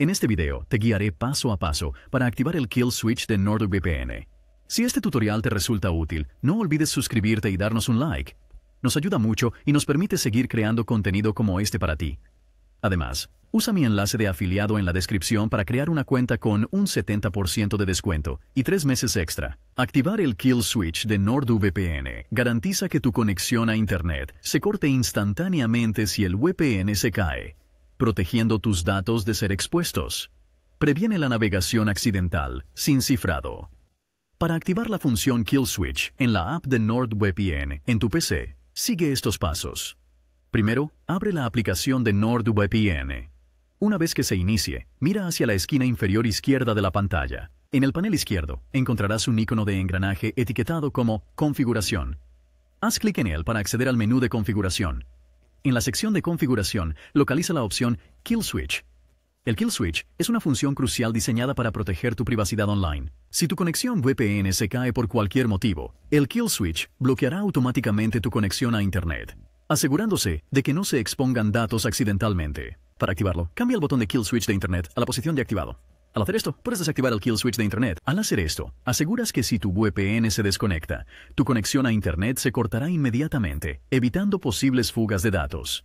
En este video te guiaré paso a paso para activar el Kill Switch de NordVPN. Si este tutorial te resulta útil, no olvides suscribirte y darnos un like. Nos ayuda mucho y nos permite seguir creando contenido como este para ti. Además, usa mi enlace de afiliado en la descripción para crear una cuenta con un 70% de descuento y tres meses extra. Activar el Kill Switch de NordVPN garantiza que tu conexión a Internet se corte instantáneamente si el VPN se cae protegiendo tus datos de ser expuestos. Previene la navegación accidental, sin cifrado. Para activar la función Kill Switch en la app de NordVPN en tu PC, sigue estos pasos. Primero, abre la aplicación de NordVPN. Una vez que se inicie, mira hacia la esquina inferior izquierda de la pantalla. En el panel izquierdo encontrarás un icono de engranaje etiquetado como Configuración. Haz clic en él para acceder al menú de configuración en la sección de configuración, localiza la opción Kill Switch. El Kill Switch es una función crucial diseñada para proteger tu privacidad online. Si tu conexión VPN se cae por cualquier motivo, el Kill Switch bloqueará automáticamente tu conexión a Internet, asegurándose de que no se expongan datos accidentalmente. Para activarlo, cambia el botón de Kill Switch de Internet a la posición de activado. Al hacer esto, puedes desactivar el kill switch de Internet. Al hacer esto, aseguras que si tu VPN se desconecta, tu conexión a Internet se cortará inmediatamente, evitando posibles fugas de datos.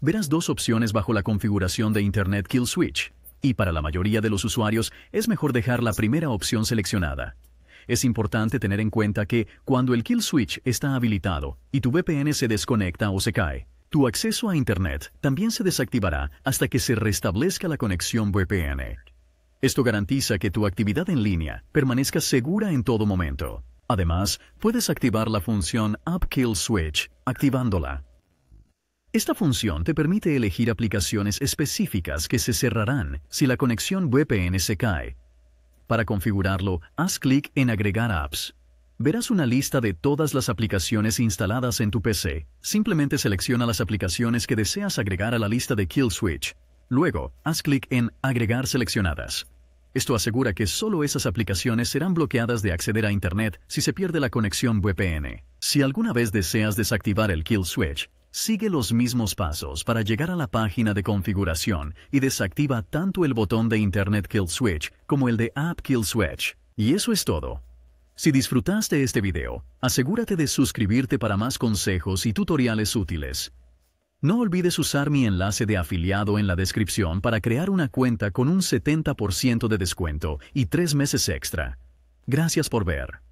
Verás dos opciones bajo la configuración de Internet Kill Switch, y para la mayoría de los usuarios es mejor dejar la primera opción seleccionada. Es importante tener en cuenta que cuando el Kill Switch está habilitado y tu VPN se desconecta o se cae, tu acceso a Internet también se desactivará hasta que se restablezca la conexión VPN. Esto garantiza que tu actividad en línea permanezca segura en todo momento. Además, puedes activar la función App Kill Switch activándola. Esta función te permite elegir aplicaciones específicas que se cerrarán si la conexión VPN se cae. Para configurarlo, haz clic en Agregar apps. Verás una lista de todas las aplicaciones instaladas en tu PC. Simplemente selecciona las aplicaciones que deseas agregar a la lista de Kill Switch. Luego, haz clic en Agregar seleccionadas. Esto asegura que solo esas aplicaciones serán bloqueadas de acceder a Internet si se pierde la conexión VPN. Si alguna vez deseas desactivar el Kill Switch, sigue los mismos pasos para llegar a la página de configuración y desactiva tanto el botón de Internet Kill Switch como el de App Kill Switch. Y eso es todo. Si disfrutaste este video, asegúrate de suscribirte para más consejos y tutoriales útiles. No olvides usar mi enlace de afiliado en la descripción para crear una cuenta con un 70% de descuento y tres meses extra. Gracias por ver.